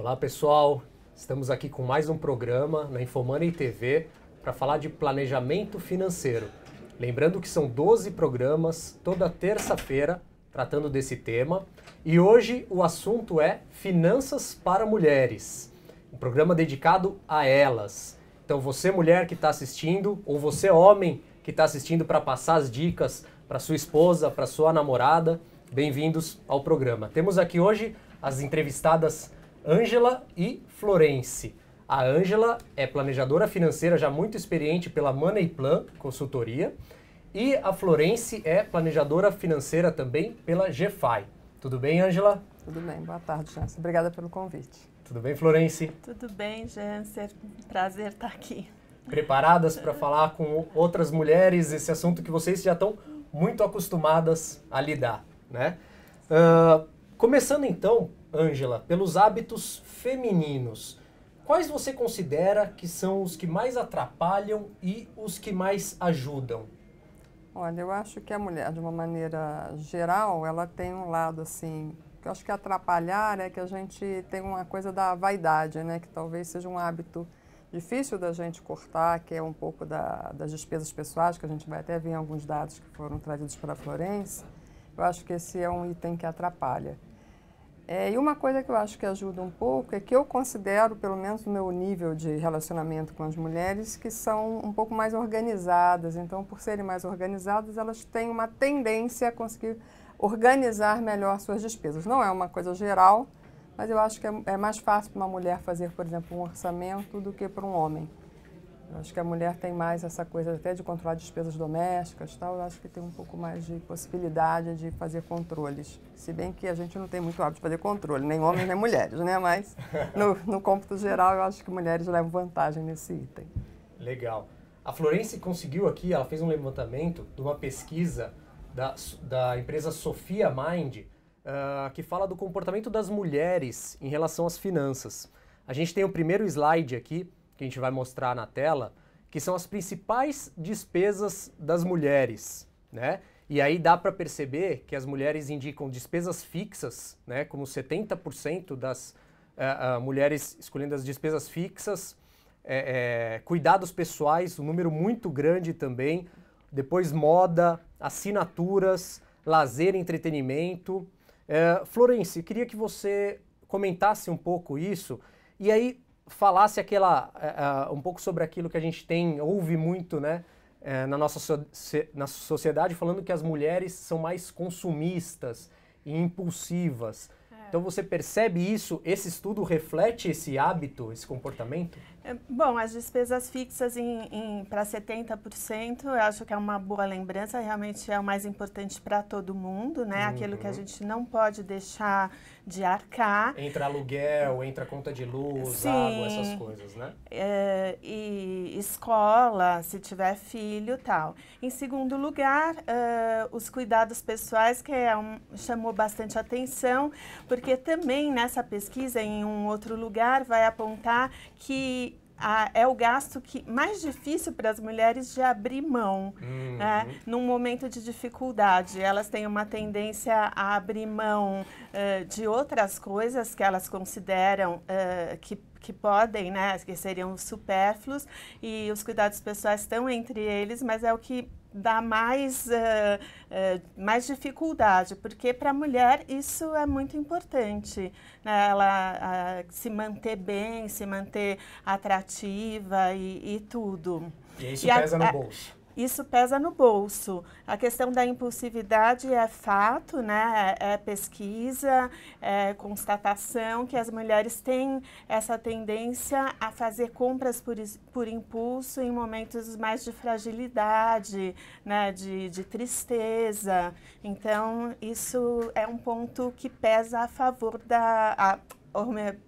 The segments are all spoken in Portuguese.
Olá pessoal, estamos aqui com mais um programa na Infomani TV para falar de planejamento financeiro. Lembrando que são 12 programas toda terça-feira tratando desse tema e hoje o assunto é Finanças para Mulheres, um programa dedicado a elas. Então você mulher que está assistindo ou você homem que está assistindo para passar as dicas para sua esposa, para sua namorada, bem-vindos ao programa. Temos aqui hoje as entrevistadas Ângela e Florence. A Ângela é planejadora financeira já muito experiente pela Money Plan Consultoria e a Florence é planejadora financeira também pela GFI. Tudo bem, Ângela? Tudo bem. Boa tarde, Jansen. Obrigada pelo convite. Tudo bem, Florence? Tudo bem, Jansen. Prazer estar aqui. Preparadas para falar com outras mulheres esse assunto que vocês já estão muito acostumadas a lidar, né? Uh, começando então Ângela, pelos hábitos femininos, quais você considera que são os que mais atrapalham e os que mais ajudam? Olha, eu acho que a mulher, de uma maneira geral, ela tem um lado assim. Que eu acho que atrapalhar é que a gente tem uma coisa da vaidade, né? Que talvez seja um hábito difícil da gente cortar, que é um pouco da, das despesas pessoais, que a gente vai até ver em alguns dados que foram trazidos para a Florence. Eu acho que esse é um item que atrapalha. É, e uma coisa que eu acho que ajuda um pouco é que eu considero, pelo menos no meu nível de relacionamento com as mulheres, que são um pouco mais organizadas. Então, por serem mais organizadas, elas têm uma tendência a conseguir organizar melhor suas despesas. Não é uma coisa geral, mas eu acho que é, é mais fácil para uma mulher fazer, por exemplo, um orçamento do que para um homem. Eu acho que a mulher tem mais essa coisa até de controlar despesas domésticas tal. Eu acho que tem um pouco mais de possibilidade de fazer controles. Se bem que a gente não tem muito hábito de fazer controle, nem homens nem mulheres, né? Mas no, no cômputo geral, eu acho que mulheres levam vantagem nesse item. Legal. A Florence conseguiu aqui, ela fez um levantamento de uma pesquisa da, da empresa Sofia Mind, uh, que fala do comportamento das mulheres em relação às finanças. A gente tem o primeiro slide aqui, que a gente vai mostrar na tela, que são as principais despesas das mulheres, né? E aí dá para perceber que as mulheres indicam despesas fixas, né? Como 70% das uh, uh, mulheres escolhendo as despesas fixas, é, é, cuidados pessoais, um número muito grande também, depois moda, assinaturas, lazer, entretenimento. É, Florence, queria que você comentasse um pouco isso. E aí, falasse aquela uh, um pouco sobre aquilo que a gente tem ouve muito né uh, na nossa so na sociedade falando que as mulheres são mais consumistas e impulsivas é. então você percebe isso esse estudo reflete esse hábito esse comportamento é, bom, as despesas fixas em, em para 70%, eu acho que é uma boa lembrança, realmente é o mais importante para todo mundo, né? Uhum. Aquilo que a uhum. gente não pode deixar de arcar. Entra aluguel, entra conta de luz, Sim. água, essas coisas, né? É, e escola, se tiver filho tal. Em segundo lugar, uh, os cuidados pessoais, que é um, chamou bastante atenção, porque também nessa pesquisa, em um outro lugar, vai apontar que a, é o gasto que mais difícil para as mulheres de abrir mão, uhum. né? num momento de dificuldade. Elas têm uma tendência a abrir mão uh, de outras coisas que elas consideram uh, que que podem, né, que seriam supérfluos, e os cuidados pessoais estão entre eles, mas é o que dá mais, uh, uh, mais dificuldade, porque para a mulher isso é muito importante, né? ela uh, se manter bem, se manter atrativa e, e tudo. E isso e pesa a, no é bolso isso pesa no bolso. A questão da impulsividade é fato, né? É, é pesquisa, é constatação que as mulheres têm essa tendência a fazer compras por, por impulso em momentos mais de fragilidade, né? De, de tristeza. Então, isso é um ponto que pesa a favor da. A,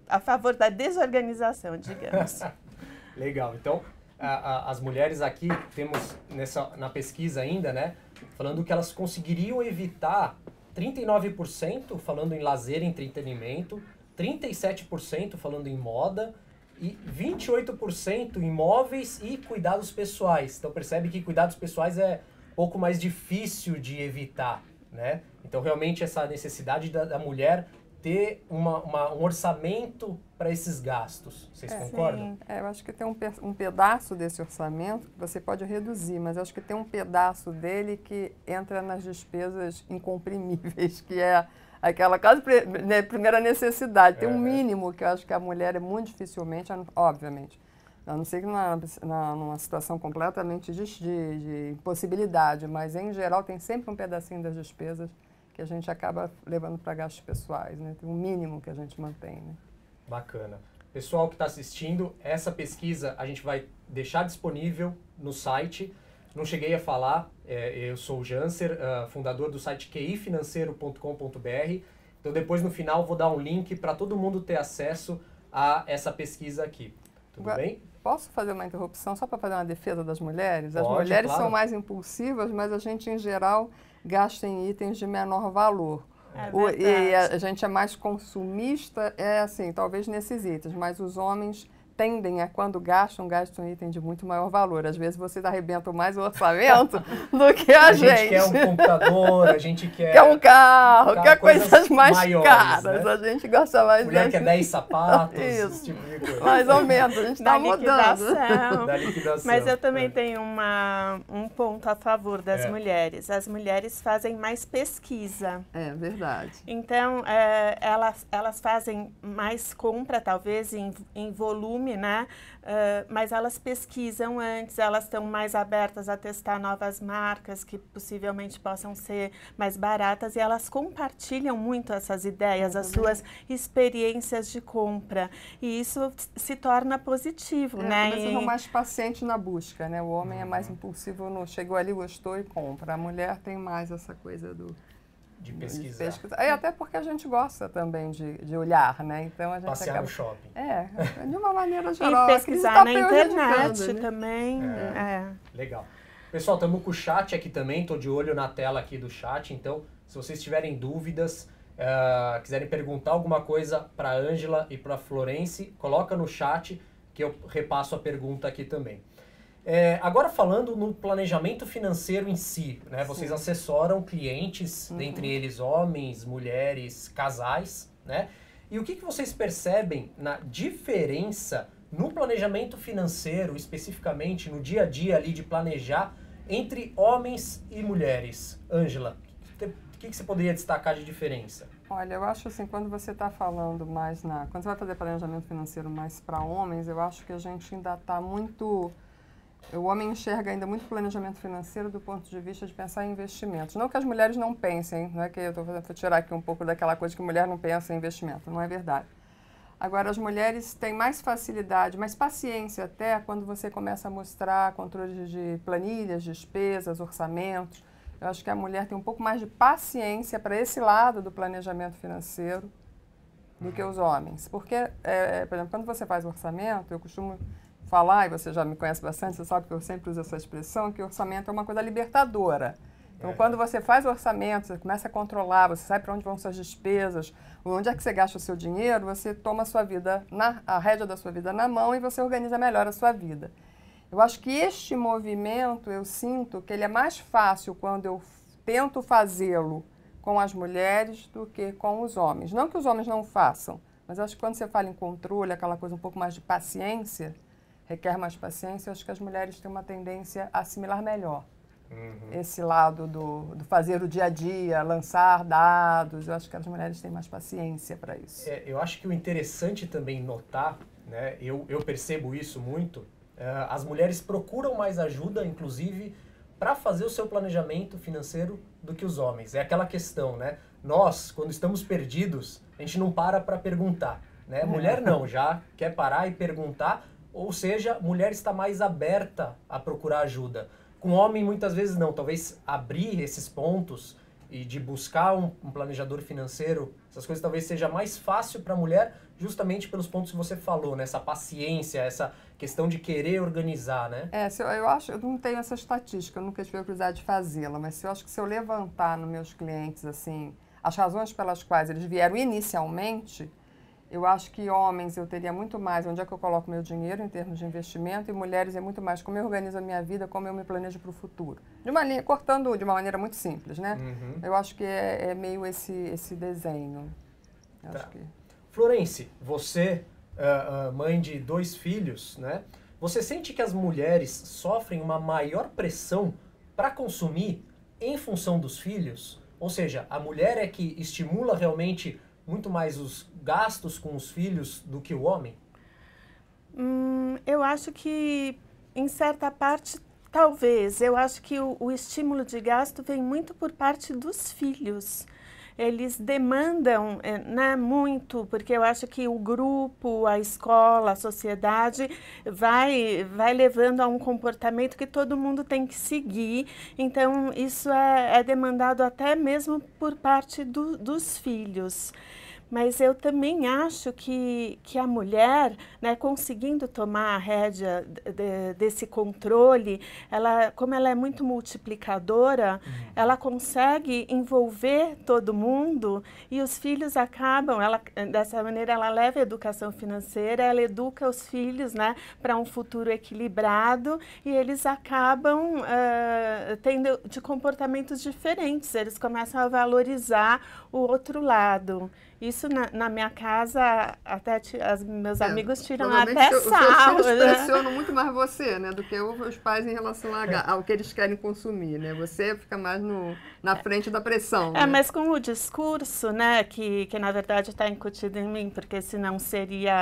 a favor da desorganização, digamos. Legal. Então, as mulheres aqui, temos nessa, na pesquisa ainda, né? Falando que elas conseguiriam evitar 39% falando em lazer e entretenimento, 37% falando em moda e 28% em móveis e cuidados pessoais. Então percebe que cuidados pessoais é um pouco mais difícil de evitar, né? Então realmente essa necessidade da, da mulher ter uma, uma, um orçamento para esses gastos. Vocês é, concordam? Sim. É, eu acho que tem um, um pedaço desse orçamento que você pode reduzir, mas acho que tem um pedaço dele que entra nas despesas incomprimíveis, que é aquela casa né, primeira necessidade. Tem um mínimo que eu acho que a mulher é muito dificilmente, obviamente, a não ser que numa, numa situação completamente de, de, de impossibilidade, mas em geral tem sempre um pedacinho das despesas que a gente acaba levando para gastos pessoais, né? Tem um mínimo que a gente mantém, né? Bacana. Pessoal que está assistindo, essa pesquisa a gente vai deixar disponível no site. Não cheguei a falar, é, eu sou o Janser, uh, fundador do site qifinanceiro.com.br. Então depois no final vou dar um link para todo mundo ter acesso a essa pesquisa aqui. Tudo Agora, bem? Posso fazer uma interrupção só para fazer uma defesa das mulheres? As mulheres claro. são mais impulsivas, mas a gente em geral gastem itens de menor valor. É e a gente é mais consumista, é assim, talvez nesses itens, mas os homens tendem a, quando gastam, gastam um item de muito maior valor. Às vezes vocês arrebentam mais o orçamento do que a, a gente. A gente quer um computador, a gente quer. Quer um carro, quer, coisas, coisas mais maiores, caras. Né? A gente gosta mais Mulher quer 10 sapatos, Isso. Tipo mais ou menos, a gente está mudando. Da liquidação. Mas eu também é. tenho uma, um ponto a favor das é. mulheres. As mulheres fazem mais pesquisa. É verdade. Então, é, elas, elas fazem mais compra, talvez, em, em volume né? Uh, mas elas pesquisam antes, elas estão mais abertas a testar novas marcas que possivelmente possam ser mais baratas e elas compartilham muito essas ideias, uhum. as suas experiências de compra. E isso se torna positivo, é, né? Elas são mais pacientes na busca, né? O homem é mais uhum. impulsivo, no... chegou ali, gostou e compra. A mulher tem mais essa coisa do de pesquisar. De pesquisar. É, até porque a gente gosta também de, de olhar, né? Então a gente Passear acaba... no shopping. É, de uma maneira geral. e pesquisar tá na internet né? também. É. É. Legal. Pessoal, estamos com o chat aqui também, estou de olho na tela aqui do chat, então se vocês tiverem dúvidas, uh, quiserem perguntar alguma coisa para a Ângela e para a Florence, coloca no chat que eu repasso a pergunta aqui também. É, agora falando no planejamento financeiro em si, né? Vocês Sim. assessoram clientes, uhum. dentre eles homens, mulheres, casais, né? E o que, que vocês percebem na diferença no planejamento financeiro, especificamente no dia a dia ali de planejar entre homens e mulheres? Ângela, o que, que você poderia destacar de diferença? Olha, eu acho assim, quando você está falando mais na. Quando você vai fazer planejamento financeiro mais para homens, eu acho que a gente ainda está muito o homem enxerga ainda muito planejamento financeiro do ponto de vista de pensar em investimentos. Não que as mulheres não pensem, não é que eu estou vou tirar aqui um pouco daquela coisa que mulher não pensa em investimento, não é verdade. Agora, as mulheres têm mais facilidade, mais paciência até quando você começa a mostrar controles de planilhas, despesas, orçamentos. Eu acho que a mulher tem um pouco mais de paciência para esse lado do planejamento financeiro do que os homens. Porque, é, é por exemplo, quando você faz orçamento, eu costumo falar, e você já me conhece bastante, você sabe que eu sempre uso essa expressão, que orçamento é uma coisa libertadora. Então, é. quando você faz orçamento, você começa a controlar, você sabe para onde vão suas despesas, onde é que você gasta o seu dinheiro, você toma a sua vida, na, a rédea da sua vida na mão e você organiza melhor a sua vida. Eu acho que este movimento, eu sinto que ele é mais fácil quando eu tento fazê-lo com as mulheres do que com os homens. Não que os homens não façam, mas acho que quando você fala em controle, aquela coisa um pouco mais de paciência, requer mais paciência, eu acho que as mulheres têm uma tendência a assimilar melhor. Uhum. Esse lado do, do, fazer o dia a dia, lançar dados, eu acho que as mulheres têm mais paciência para isso. É, eu acho que o interessante também notar, né, eu, eu percebo isso muito, é, as mulheres procuram mais ajuda, inclusive, para fazer o seu planejamento financeiro do que os homens. É aquela questão, né? Nós, quando estamos perdidos, a gente não para para perguntar. Né? É. Mulher não, já quer parar e perguntar ou seja, mulher está mais aberta a procurar ajuda. Com homem, muitas vezes não. Talvez abrir esses pontos e de buscar um, um planejador financeiro, essas coisas talvez seja mais fácil para a mulher, justamente pelos pontos que você falou, né? Essa paciência, essa questão de querer organizar, né? É, eu, eu, acho, eu não tenho essa estatística, eu nunca tive a curiosidade de fazê-la, mas se eu acho que se eu levantar nos meus clientes, assim, as razões pelas quais eles vieram inicialmente, eu acho que homens eu teria muito mais onde é que eu coloco meu dinheiro em termos de investimento e mulheres é muito mais como eu organizo a minha vida, como eu me planejo para o futuro. De uma linha, cortando de uma maneira muito simples, né? Uhum. Eu acho que é, é, meio esse, esse desenho. Eu tá. que... Florence, você, uh, uh, mãe de dois filhos, né? Você sente que as mulheres sofrem uma maior pressão para consumir em função dos filhos? Ou seja, a mulher é que estimula realmente muito mais os gastos com os filhos do que o homem? Hum, eu acho que, em certa parte, talvez. Eu acho que o, o estímulo de gasto vem muito por parte dos filhos eles demandam eh, né, muito, porque eu acho que o grupo, a escola, a sociedade vai, vai levando a um comportamento que todo mundo tem que seguir. Então, isso é, é demandado até mesmo por parte do, dos filhos mas eu também acho que, que a mulher, né, conseguindo tomar a rédea de, desse controle, ela, como ela é muito multiplicadora, uhum. ela consegue envolver todo mundo e os filhos acabam, ela, dessa maneira, ela leva a educação financeira, ela educa os filhos né, para um futuro equilibrado e eles acabam uh, tendo de comportamentos diferentes, eles começam a valorizar o outro lado. Isso na, na minha casa, até as meus é, amigos tiram até sal. sarro. Os seus né? pressionam muito mais você, né? Do que os pais em relação a, ao que eles querem consumir, né? Você fica mais no na frente da pressão. É, né? mas com o discurso, né, que, que na verdade está incutido em mim, porque senão seria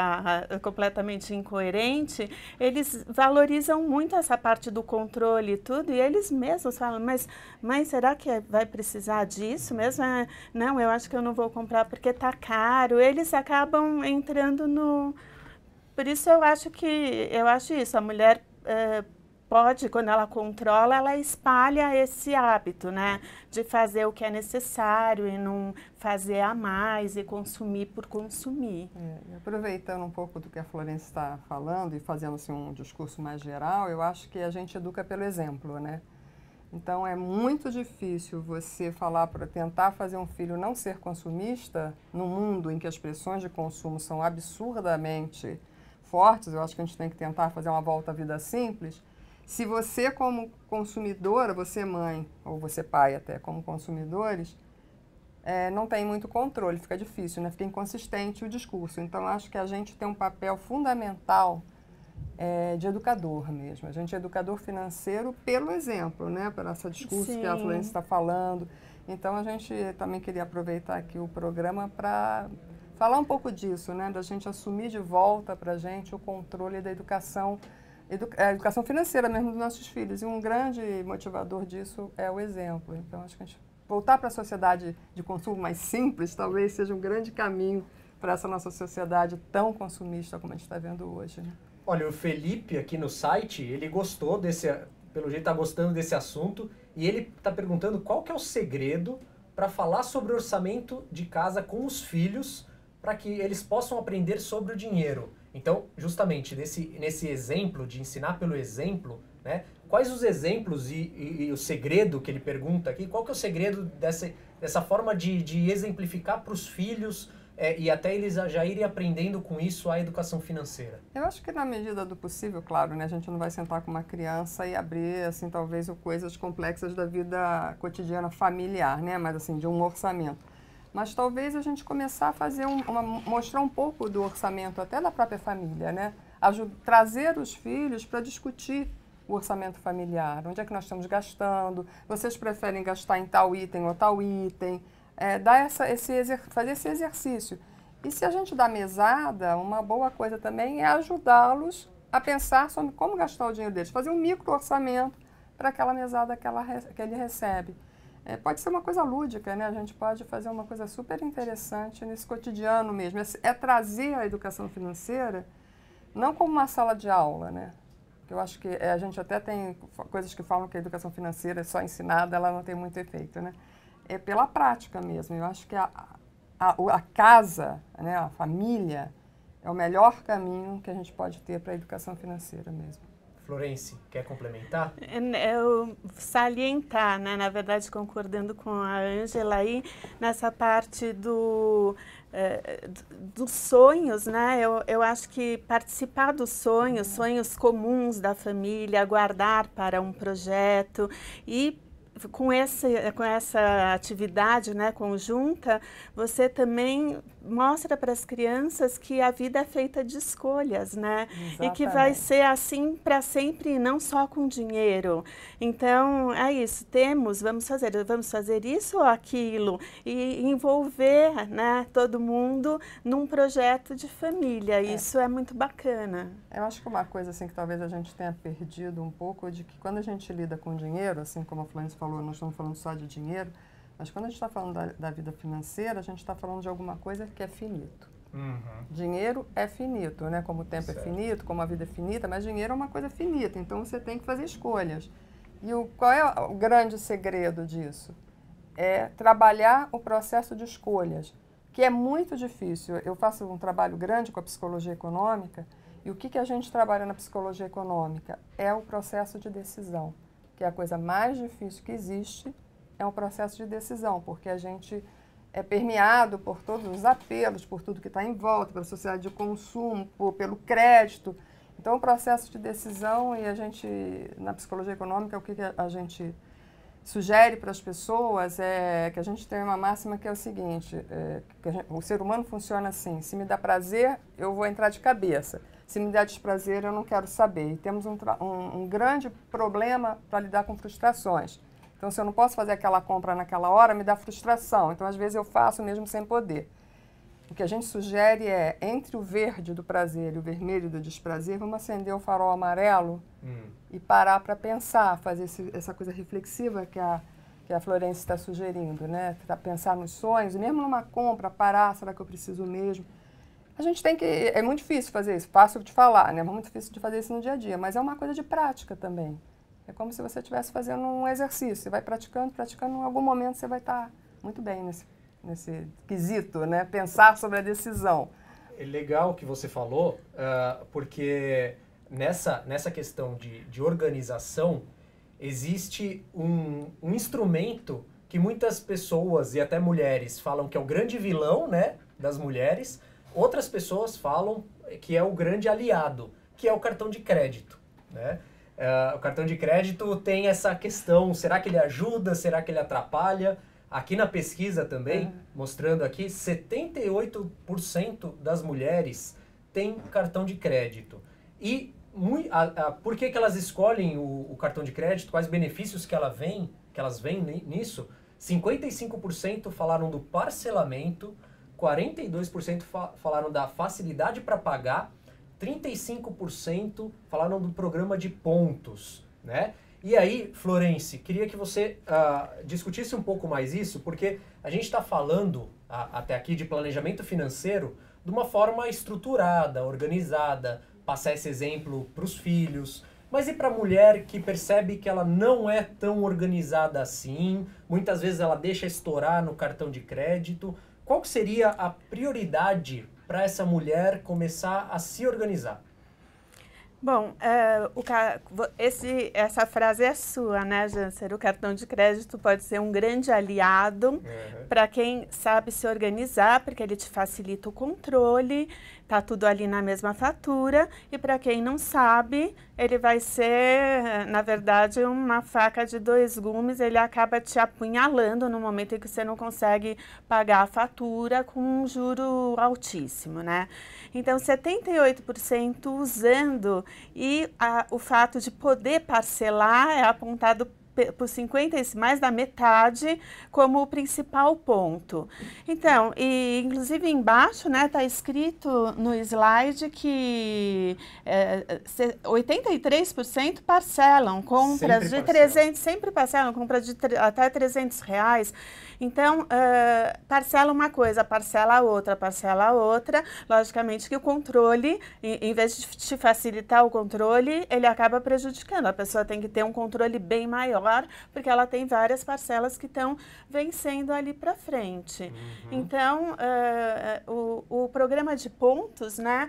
ah, completamente incoerente, eles valorizam muito essa parte do controle e tudo, e eles mesmos falam, mas mãe, será que vai precisar disso mesmo? É, não, eu acho que eu não vou comprar porque está caro. Eles acabam entrando no... Por isso eu acho que, eu acho isso, a mulher... Eh, pode, quando ela controla, ela espalha esse hábito, né? De fazer o que é necessário e não fazer a mais e consumir por consumir. É, aproveitando um pouco do que a Florence está falando e fazendo assim, um discurso mais geral, eu acho que a gente educa pelo exemplo, né? Então é muito difícil você falar para tentar fazer um filho não ser consumista no mundo em que as pressões de consumo são absurdamente fortes. Eu acho que a gente tem que tentar fazer uma volta à vida simples se você, como consumidora, você mãe, ou você pai até, como consumidores, é, não tem muito controle, fica difícil, né? fica inconsistente o discurso. Então, acho que a gente tem um papel fundamental é, de educador mesmo. A gente é educador financeiro pelo exemplo, né? Para esse discurso Sim. que a Florence está falando. Então, a gente também queria aproveitar aqui o programa para falar um pouco disso, né? Da gente assumir de volta para a gente o controle da educação financeira é, a educação financeira mesmo dos nossos filhos. E um grande motivador disso é o exemplo. Então, acho que a gente voltar para a sociedade de consumo mais simples talvez seja um grande caminho para essa nossa sociedade tão consumista como a gente está vendo hoje. Né? Olha, o Felipe aqui no site, ele gostou desse, pelo jeito está gostando desse assunto, e ele está perguntando qual que é o segredo para falar sobre orçamento de casa com os filhos, para que eles possam aprender sobre o dinheiro. Então, justamente nesse, nesse exemplo de ensinar pelo exemplo, né, quais os exemplos e, e, e, o segredo que ele pergunta aqui, qual que é o segredo dessa, dessa forma de, de exemplificar para os filhos é, e até eles já irem aprendendo com isso a educação financeira? Eu acho que na medida do possível, claro, né, a gente não vai sentar com uma criança e abrir, assim, talvez coisas complexas da vida cotidiana familiar, né, mas assim, de um orçamento mas talvez a gente começar a fazer um, uma, mostrar um pouco do orçamento até da própria família, né? trazer os filhos para discutir o orçamento familiar, onde é que nós estamos gastando, vocês preferem gastar em tal item ou tal item, é, dar essa, esse fazer esse exercício. E se a gente dá mesada, uma boa coisa também é ajudá-los a pensar sobre como gastar o dinheiro deles, fazer um micro orçamento para aquela mesada que, ela, que ele recebe. É, pode ser uma coisa lúdica, né? A gente pode fazer uma coisa super interessante nesse cotidiano mesmo. É, é trazer a educação financeira não como uma sala de aula, né? Eu acho que é, a gente até tem coisas que falam que a educação financeira é só ensinada, ela não tem muito efeito, né? É pela prática mesmo. Eu acho que a, a, a casa, né, a família, é o melhor caminho que a gente pode ter para a educação financeira mesmo. Florence, quer complementar? Eu é, né, é salientar, né, na verdade, concordando com a Ângela aí, nessa parte do, é, dos sonhos, né? Eu, eu acho que participar dos sonhos, sonhos comuns da família, aguardar para um projeto e com essa, com essa atividade né, conjunta, você também mostra para as crianças que a vida é feita de escolhas, né? Exatamente. E que vai ser assim para sempre, não só com dinheiro. Então, é isso, temos, vamos fazer, vamos fazer isso ou aquilo e envolver, né, todo mundo num projeto de família. É. Isso é, é muito bacana. Eu acho que uma coisa assim que talvez a gente tenha perdido um pouco é de que quando a gente lida com dinheiro, assim como a Florence falou, nós estamos falando só de dinheiro, mas quando a gente está falando da, da, vida financeira, a gente está falando de alguma coisa que é finito. Uhum. Dinheiro é finito, né? Como o tempo é certo. é finito, como a vida é finita, mas dinheiro é uma coisa finita, então você tem que fazer escolhas. E o, qual é o grande segredo disso? É trabalhar o processo de escolhas, que é muito difícil. Eu faço um trabalho grande com a psicologia econômica, e o que, que a gente trabalha na psicologia econômica? É o processo de decisão, que é a coisa mais difícil que existe é um processo de decisão, porque a gente é permeado por todos os apelos, por tudo que está em volta, pela sociedade de consumo, por, pelo crédito. Então, o é processo de decisão e a gente, na psicologia econômica, o que, que a gente sugere para as pessoas é que a gente tem uma máxima que é o seguinte: é, gente, o ser humano funciona assim. Se me dá prazer, eu vou entrar de cabeça. Se me dá desprazer, eu não quero saber. E temos um, um, um grande problema para lidar com frustrações. Então, se eu não posso fazer aquela compra naquela hora, me dá frustração. Então, às vezes, eu faço mesmo sem poder. O que a gente sugere é, entre o verde do prazer e o vermelho do desprazer, vamos acender o farol amarelo hum. e parar para pensar, fazer esse, essa coisa reflexiva que a, que a Florence está sugerindo, né? Pra pensar nos sonhos, mesmo numa compra, parar, será que eu preciso mesmo? A gente tem que. É muito difícil fazer isso, fácil de falar, né? É muito difícil de fazer isso no dia a dia, mas é uma coisa de prática também. É como se você estivesse fazendo um exercício. Você vai praticando, praticando, em algum momento você vai estar muito bem nesse, nesse quesito, né? Pensar sobre a decisão. É legal que você falou, uh, porque nessa, nessa questão de, de organização, existe um, um instrumento que muitas pessoas e até mulheres falam que é o grande vilão, né? Das mulheres. Outras pessoas falam que é o grande aliado, que é o cartão de crédito, né? Uh, o cartão de crédito tem essa questão: será que ele ajuda? Será que ele atrapalha? Aqui na pesquisa também, uhum. mostrando aqui, 78% das mulheres têm cartão de crédito. E muito, a, a, por que, que elas escolhem o, o, cartão de crédito? Quais benefícios que, ela vem, que elas veem nisso? 55% falaram do parcelamento, 42% fa falaram da facilidade para pagar 35% falaram do programa de pontos, né? E aí, Florence, queria que você uh, discutisse um pouco mais isso, porque a gente está falando uh, até aqui de planejamento financeiro de uma forma estruturada, organizada, passar esse exemplo para os filhos. Mas e para a mulher que percebe que ela não é tão organizada assim, muitas vezes ela deixa estourar no cartão de crédito, qual seria a prioridade para essa mulher começar a se organizar? Bom, é, o, esse, essa frase é sua, né, Janser? O cartão de crédito pode ser um grande aliado uhum. para quem sabe se organizar, porque ele te facilita o controle, tá tudo ali na mesma fatura. E para quem não sabe, ele vai ser, na verdade, uma faca de dois gumes. Ele acaba te apunhalando no momento em que você não consegue pagar a fatura com um juro altíssimo, né? Então, 78% usando e a, o fato de poder parcelar é apontado por 50, mais da metade, como o principal ponto. Então, e inclusive embaixo está né, escrito no slide que é, 83% é, é, parcelam compras sempre de parcelam. 300, sempre parcelam compras de até 300 reais. Então, uh, parcela uma coisa, parcela outra, parcela outra. Logicamente que o controle, em, vez de te facilitar o controle, ele acaba prejudicando. A pessoa tem que ter um controle bem maior, porque ela tem várias parcelas que estão vencendo ali para frente. Uhum. Então, uh, o, o, programa de pontos, né,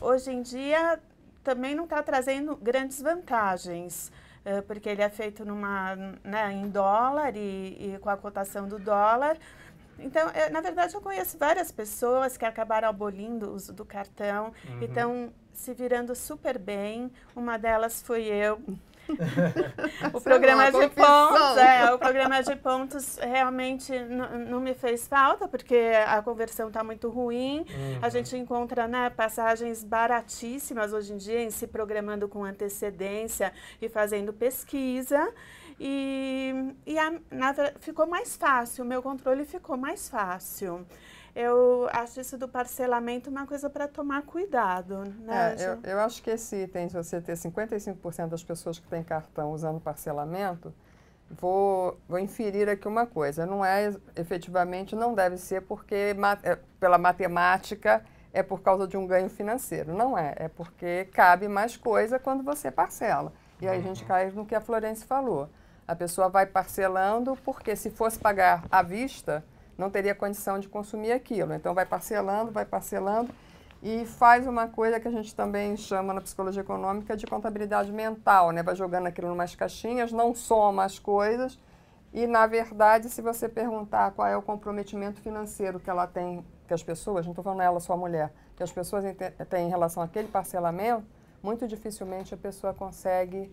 uh, hoje em dia também não está trazendo grandes vantagens. Eh, porque ele é feito numa, né, em dólar e, e com a cotação do dólar. Então, eu, eh, na verdade, eu conheço várias pessoas que acabaram abolindo o uso do cartão uhum. e estão se virando super bem. Uma delas foi eu. o é programa de pontos, é, o programa de pontos realmente não me fez falta porque a conversão está muito ruim. Uhum. A gente encontra, né, passagens baratíssimas hoje em dia em se programando com antecedência e fazendo pesquisa. E, e a, na, ficou mais fácil, o meu controle ficou mais fácil. Eu acho isso do parcelamento uma coisa para tomar cuidado, né? É, eu, eu, acho que esse item de você ter 55% das pessoas que têm cartão usando parcelamento, vou, vou inferir aqui uma coisa. Não é, efetivamente, não deve ser porque, é, pela matemática, é por causa de um ganho financeiro. Não é. É porque cabe mais coisa quando você parcela. E aí a gente cai no que a Florence falou. A pessoa vai parcelando porque se fosse pagar à vista, não teria condição de consumir aquilo. Então vai parcelando, vai parcelando e faz uma coisa que a gente também chama na psicologia econômica de contabilidade mental, né? Vai jogando aquilo em umas caixinhas, não soma as coisas e na verdade, se você perguntar qual é o comprometimento financeiro que ela tem, que as pessoas, não estou falando ela sua mulher, que as pessoas têm em relação àquele parcelamento, muito dificilmente a pessoa consegue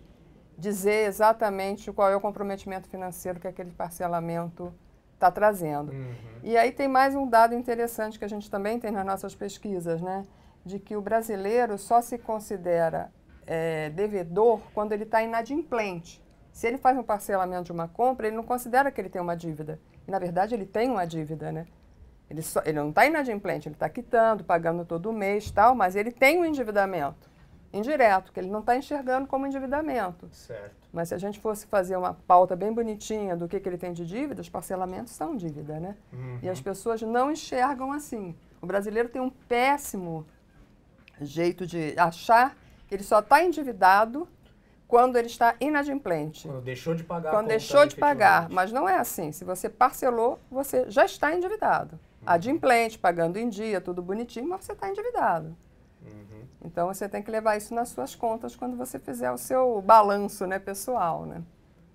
dizer exatamente qual é o comprometimento financeiro que aquele parcelamento está trazendo. Uhum. E aí tem mais um dado interessante que a gente também tem nas nossas pesquisas, né? De que o brasileiro só se considera é, devedor quando ele está inadimplente. Se ele faz um parcelamento de uma compra, ele não considera que ele tem uma dívida. E, na verdade, ele tem uma dívida, né? Ele, só, ele não está inadimplente, ele está quitando, pagando todo mês tal, mas ele tem um endividamento indireto, que ele não está enxergando como endividamento. Certo. Mas se a gente fosse fazer uma pauta bem bonitinha do que, que ele tem de dívidas, parcelamentos são dívida, né? Uhum. E as uhum. pessoas não enxergam assim. O brasileiro tem um péssimo jeito de achar que ele só está endividado quando ele está inadimplente. Quando deixou de pagar. Quando deixou de pagar. Mas não é assim. Se você parcelou, você já está endividado. Uhum. Adimplente, pagando em dia, tudo bonitinho, mas você está endividado. Então você tem que levar isso nas suas contas quando você fizer o seu balanço né, pessoal. Né?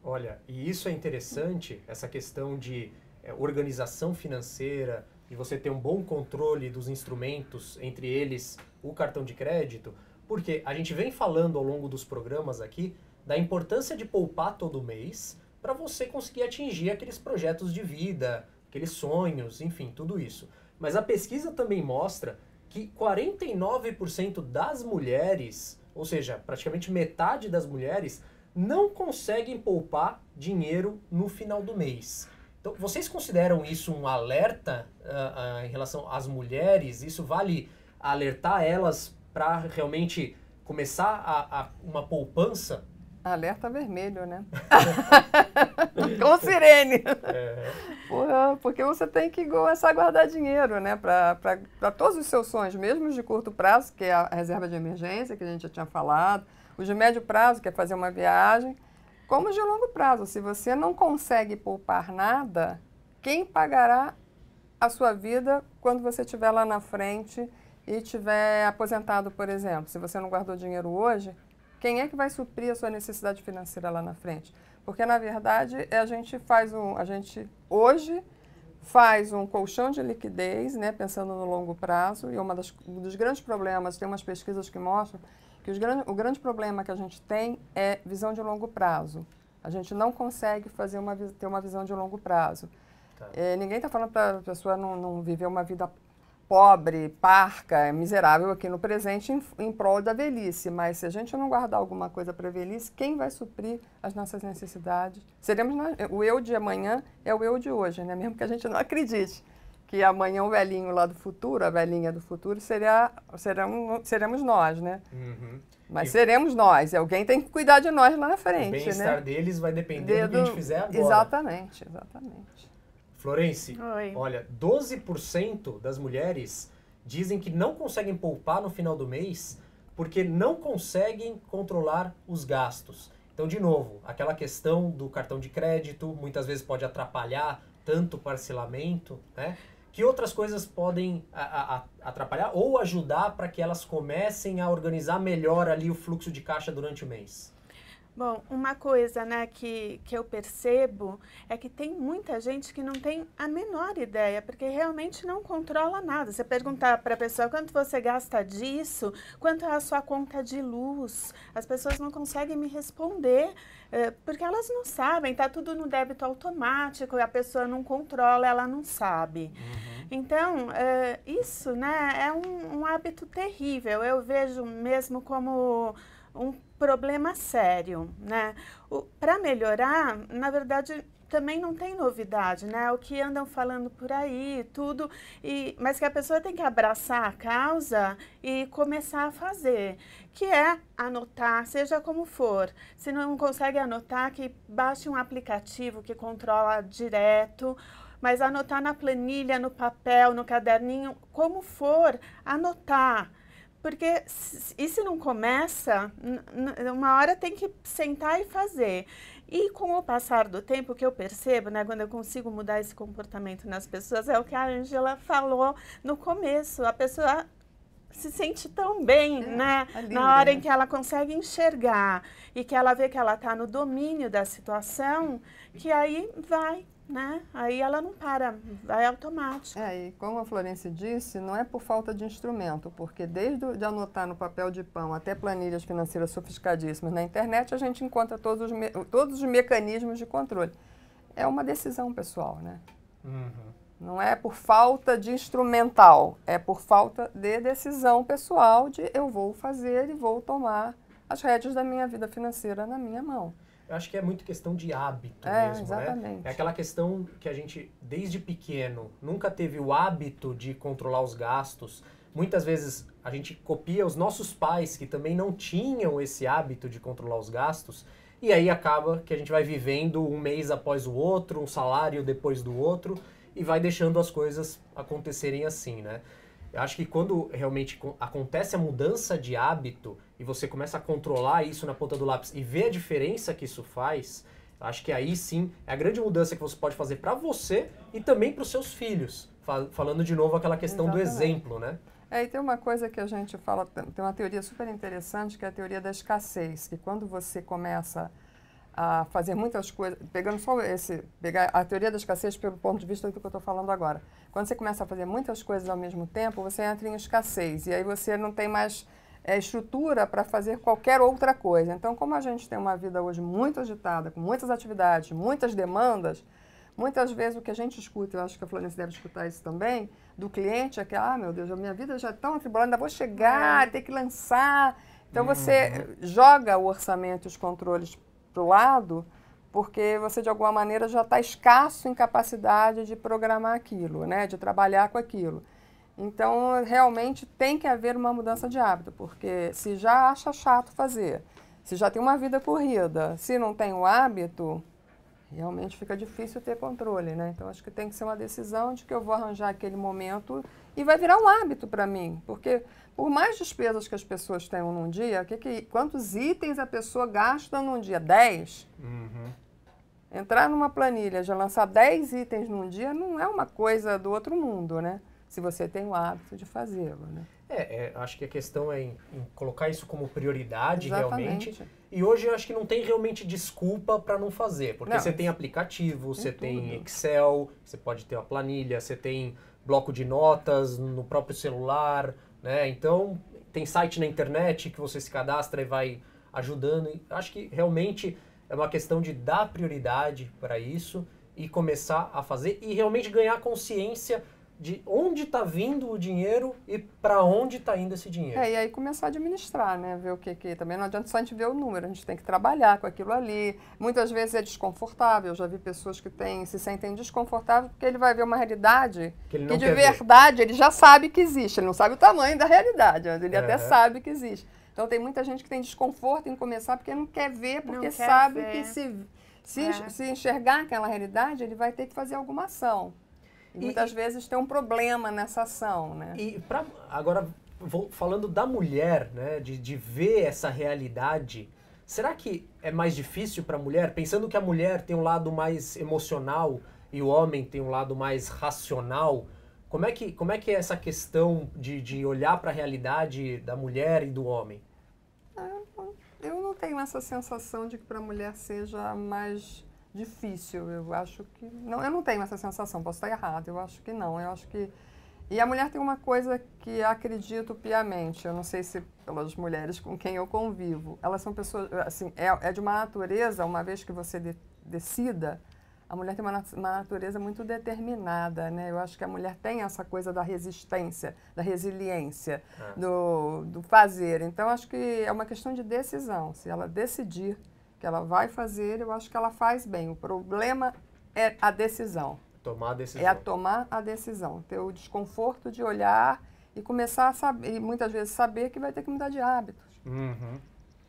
Olha, e isso é interessante, essa questão de é, organização financeira, de você ter um bom controle dos instrumentos, entre eles o cartão de crédito, porque a gente vem falando ao longo dos programas aqui da importância de poupar todo mês para você conseguir atingir aqueles projetos de vida, aqueles sonhos, enfim, tudo isso. Mas a pesquisa também mostra que 49% das mulheres, ou seja, praticamente metade das mulheres, não conseguem poupar dinheiro no final do mês. Então, vocês consideram isso um alerta uh, uh, em relação às mulheres? Isso vale alertar elas para realmente começar a, a uma poupança? Alerta vermelho, né? Com sirene. É. Ah, porque você tem que começar a é guardar dinheiro, né? Para todos os seus sonhos, mesmo os de curto prazo, que é a reserva de emergência, que a gente já tinha falado, os de médio prazo, que é fazer uma viagem, como os de longo prazo. Se você não consegue poupar nada, quem pagará a sua vida quando você estiver lá na frente e tiver aposentado, por exemplo? Se você não guardou dinheiro hoje, quem é que vai suprir a sua necessidade financeira lá na frente? Porque na verdade é a gente faz um, a gente hoje faz um colchão de liquidez, né, pensando no longo prazo, e uma das, um dos grandes problemas, tem umas pesquisas que mostram que os grande o grande problema que a gente tem é visão de longo prazo. A gente não consegue fazer uma, ter uma visão de longo prazo. Tá. É, ninguém está falando para a pessoa não, não, viver uma vida pobre, parca, é miserável aqui no presente em, em prol da velhice. Mas se a gente não guardar alguma coisa para a velhice, quem vai suprir as nossas necessidades? Seremos nós, o eu de amanhã é o eu de hoje, né? Mesmo que a gente não acredite que amanhã o velhinho lá do futuro, a velhinha do futuro, seria, serão, seremos nós, né? Uhum. Mas e seremos nós. Alguém tem que cuidar de nós lá na frente, o bem-estar né? deles vai depender do, do que a gente fizer agora. Exatamente, exatamente. Florence, Oi. olha, 12% das mulheres dizem que não conseguem poupar no final do mês porque não conseguem controlar os gastos. Então, de novo, aquela questão do cartão de crédito muitas vezes pode atrapalhar tanto o parcelamento, né? Que outras coisas podem a, a, atrapalhar ou ajudar para que elas comecem a organizar melhor ali o fluxo de caixa durante o mês? Bom, uma coisa né, que, que eu percebo é que tem muita gente que não tem a menor ideia, porque realmente não controla nada. Você perguntar para a pessoa quanto você gasta disso, quanto é a sua conta de luz, as pessoas não conseguem me responder, eh, porque elas não sabem, está tudo no débito automático, a pessoa não controla, ela não sabe. Uhum. Então, eh, isso né, é um, um hábito terrível. Eu vejo mesmo como um problema sério, né? Para melhorar, na verdade, também não tem novidade, né? O que andam falando por aí, tudo, e, mas que a pessoa tem que abraçar a causa e começar a fazer, que é anotar, seja como for. Se não consegue anotar, que baixe um aplicativo que controla direto, mas anotar na planilha, no papel, no caderninho, como for, anotar. Porque e se não começa, uma hora tem que sentar e fazer. E com o passar do tempo, o que eu percebo, né, quando eu consigo mudar esse comportamento nas pessoas, é o que a Angela falou no começo. A pessoa se sente tão bem, é, né? É na hora em né? que ela consegue enxergar e que ela vê que ela está no domínio da situação, que aí vai né? Aí ela não para, vai automático. É, e como a Florence disse, não é por falta de instrumento, porque desde de anotar no papel de pão até planilhas financeiras sofisticadíssimas na internet, a gente encontra todos os, todos os mecanismos de controle. É uma decisão pessoal, né? Uhum. Não é por falta de instrumental, é por falta de decisão pessoal de eu vou fazer e vou tomar as rédeas da minha vida financeira na minha mão. Eu acho que é muito questão de hábito é, mesmo, né? exatamente. né? É aquela questão que a gente, desde pequeno, nunca teve o hábito de controlar os gastos. Muitas vezes a gente copia os nossos pais, que também não tinham esse hábito de controlar os gastos. E aí acaba que a gente vai vivendo um mês após o outro, um salário depois do outro, e vai deixando as coisas acontecerem assim, né? Eu acho que quando realmente acontece a mudança de hábito, e você começa a controlar isso na ponta do lápis e ver a diferença que isso faz, acho que aí sim é a grande mudança que você pode fazer para você e também para os seus filhos. Falando de novo aquela questão Exatamente. do exemplo, né? É, e tem uma coisa que a gente fala, tem uma teoria super interessante que é a teoria da escassez, que quando você começa a fazer muitas coisas, pegando só esse, pegar a teoria da escassez pelo ponto de vista do que eu estou falando agora. Quando você começa a fazer muitas coisas ao mesmo tempo, você entra em escassez e aí você não tem mais é, estrutura para fazer qualquer outra coisa. Então, como a gente tem uma vida hoje muito agitada, com muitas atividades, muitas demandas, muitas vezes o que a gente escuta, eu acho que a Florence deve escutar isso também, do cliente é que, ah, meu Deus, a minha vida já é tão atribulada, ainda vou chegar, é. ter que lançar. Então, você uhum. joga o orçamento e os controles para o lado, porque você, de alguma maneira, já está escasso em capacidade de programar aquilo, né? de trabalhar com aquilo. Então, realmente tem que haver uma mudança de hábito, porque se já acha chato fazer, se já tem uma vida corrida, se não tem o hábito, realmente fica difícil ter controle, né? Então, acho que tem que ser uma decisão de que eu vou arranjar aquele momento e vai virar um hábito para mim, porque por mais despesas que as pessoas tenham num dia, que que, quantos itens a pessoa gasta num dia? 10? Uhum. Entrar numa planilha, já lançar 10 itens num dia, não é uma coisa do outro mundo, né? se você tem o hábito de fazê-lo. Né? É, é, acho que a questão é em, em colocar isso como prioridade Exatamente. realmente. E hoje eu acho que não tem realmente desculpa para não fazer, porque não, você tem aplicativo, você tudo. tem Excel, você pode ter uma planilha, você tem bloco de notas no próprio celular, né? Então tem site na internet que você se cadastra e vai ajudando. E acho que realmente é uma questão de dar prioridade para isso e começar a fazer e realmente ganhar consciência de onde está vindo o dinheiro e para onde está indo esse dinheiro. É, e aí começar a administrar, né? Ver o que, que também não adianta só a gente ver o número, a gente tem que trabalhar com aquilo ali. Muitas vezes é desconfortável, eu já vi pessoas que têm, se sentem desconfortáveis porque ele vai ver uma realidade que, que de verdade ver. ele já sabe que existe, ele não sabe o tamanho da realidade, mas ele é. até sabe que existe. Então tem muita gente que tem desconforto em começar porque não quer ver, porque quer sabe ver. que se, se, é. se enxergar aquela realidade, ele vai ter que fazer alguma ação muitas e, vezes tem um problema nessa ação, né? E pra, agora, vou, falando da mulher, né, de, de ver essa realidade, será que é mais difícil para a mulher? Pensando que a mulher tem um lado mais emocional e o homem tem um lado mais racional, como é que, como é, que é essa questão de, de olhar para a realidade da mulher e do homem? Ah, eu não tenho essa sensação de que para a mulher seja mais difícil. Eu acho que. Não, eu não tenho essa sensação, posso estar errado. Eu acho que não. Eu acho que. E a mulher tem uma coisa que acredito piamente, eu não sei se pelas mulheres com quem eu convivo. Elas são pessoas, assim, é, é de uma natureza, uma vez que você de, decida, a mulher tem uma, uma natureza muito determinada, né? Eu acho que a mulher tem essa coisa da resistência, da resiliência, é. do, do fazer. Então, acho que é uma questão de decisão. Se ela decidir que ela vai fazer, eu acho que ela faz bem. O problema é a decisão. Tomar a decisão. É a tomar a decisão. Ter o desconforto de olhar e começar a saber, e muitas vezes saber que vai ter que mudar de hábitos. Uhum.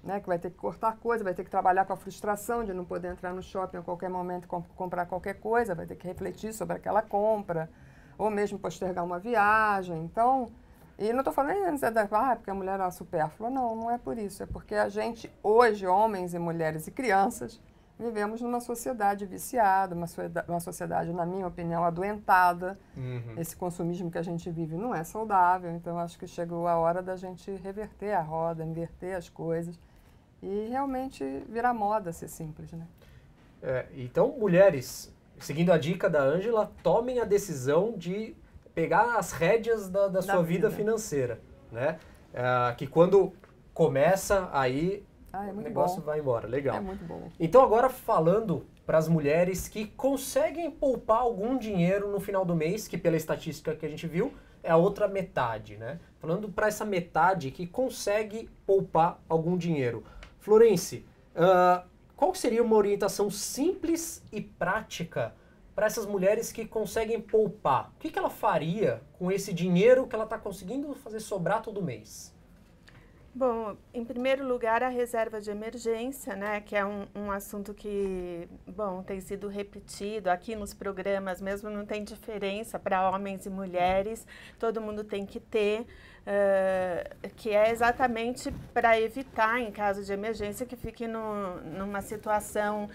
Né, que vai ter que cortar coisa, vai ter que trabalhar com a frustração de não poder entrar no shopping a qualquer momento comp comprar qualquer coisa, vai ter que refletir sobre aquela compra, ou mesmo postergar uma viagem. Então, e não estou falando nem da ah, porque a mulher era é supérflua, não, não é por isso. É porque a gente, hoje, homens e mulheres e crianças, vivemos numa sociedade viciada, uma, uma sociedade, na minha opinião, adoentada. Uhum. Esse consumismo que a gente vive não é saudável, então acho que chegou a hora da gente reverter a roda, inverter as coisas e realmente virar moda ser simples, né? É, então, mulheres, seguindo a dica da Ângela, tomem a decisão de pegar as rédeas da, da sua vida, vida, financeira, né? É, que quando começa aí ah, é o negócio bom. vai embora, legal. É muito bom. Então agora falando para as mulheres que conseguem poupar algum dinheiro no final do mês, que pela estatística que a gente viu é a outra metade, né? Falando para essa metade que consegue poupar algum dinheiro, Florence, uh, qual seria uma orientação simples e prática? para essas mulheres que conseguem poupar? O que, que ela faria com esse dinheiro que ela está conseguindo fazer sobrar todo mês? Bom, em primeiro lugar, a reserva de emergência, né, que é um, um assunto que, bom, tem sido repetido aqui nos programas mesmo, não tem diferença para homens e mulheres, todo mundo tem que ter. Uh, que é exatamente para evitar, em caso de emergência, que fique no, numa situação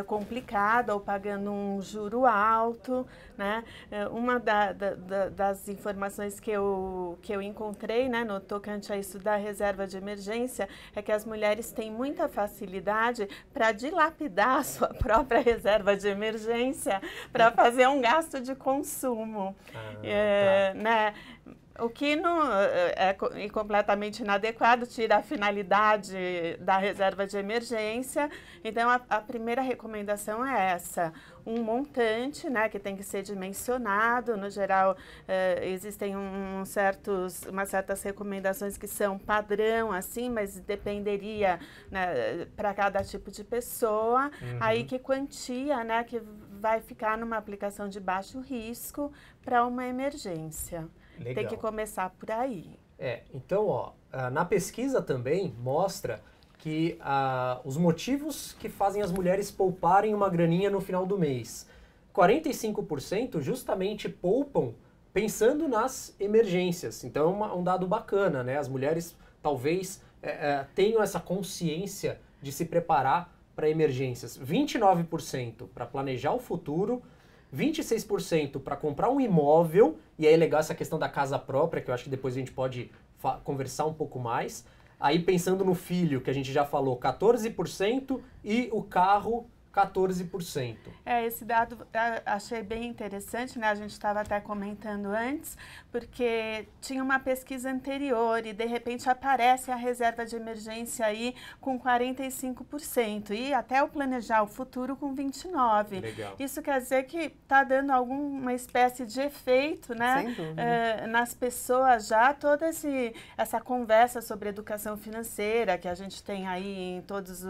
uh, complicada ou pagando um juro alto. Né? Uh, uma da, da, da, das informações que eu, que eu encontrei né, no tocante a isso da reserva de emergência é que as mulheres têm muita facilidade para dilapidar a sua própria reserva de emergência para é. fazer um gasto de consumo. Ah, tá. né? O que não eh, é completamente inadequado, tira a finalidade da reserva de emergência. Então, a, a, primeira recomendação é essa: um montante, né, que tem que ser dimensionado. No geral, eh, existem um, um certos, umas certas recomendações que são padrão, assim, mas dependeria né, para cada tipo de pessoa. Uhum. Aí, que quantia, né, que vai ficar numa aplicação de baixo risco para uma emergência. Legal. Tem que começar por aí. É, então, ó, ah, na pesquisa também mostra que ah, os motivos que fazem as mulheres pouparem uma graninha no final do mês. 45% justamente poupam pensando nas emergências. Então é um dado bacana, né? As mulheres talvez é, é, tenham essa consciência de se preparar para emergências. 29% para planejar o futuro 26% para comprar um imóvel, e aí é legal essa questão da casa própria, que eu acho que depois a gente pode conversar um pouco mais. Aí pensando no filho, que a gente já falou, 14%, e o carro, 14%. É, esse dado achei bem interessante, né? A gente estava até comentando antes, porque tinha uma pesquisa anterior e de repente aparece a reserva de emergência aí com 45% e até o planejar o futuro com 29%. Legal. Isso quer dizer que está dando alguma espécie de efeito né, é, nas pessoas já, toda esse, essa conversa sobre educação financeira que a gente tem aí em todas